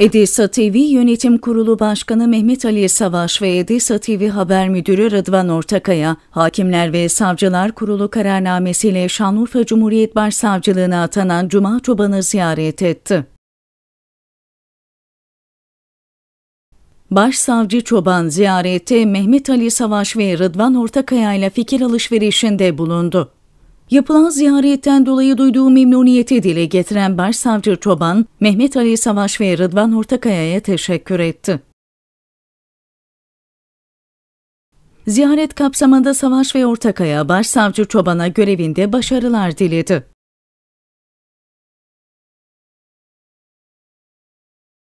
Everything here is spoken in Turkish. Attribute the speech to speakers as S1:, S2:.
S1: Edisa TV Yönetim Kurulu Başkanı Mehmet Ali Savaş ve Edisa TV Haber Müdürü Rıdvan Ortakaya, Hakimler ve Savcılar Kurulu kararnamesiyle Şanlıurfa Cumhuriyet Başsavcılığına atanan
S2: Cuma Çoban'ı ziyaret etti.
S1: Başsavcı Çoban ziyarette Mehmet Ali Savaş ve Rıdvan Ortakaya ile fikir alışverişinde bulundu. Yapılan ziyaretten dolayı duyduğu memnuniyeti dile getiren Başsavcı Çoban, Mehmet Ali Savaş ve Rıdvan Ortakaya'ya teşekkür etti.
S2: Ziyaret kapsamında Savaş ve Ortakaya, Başsavcı Çoban'a görevinde başarılar diledi.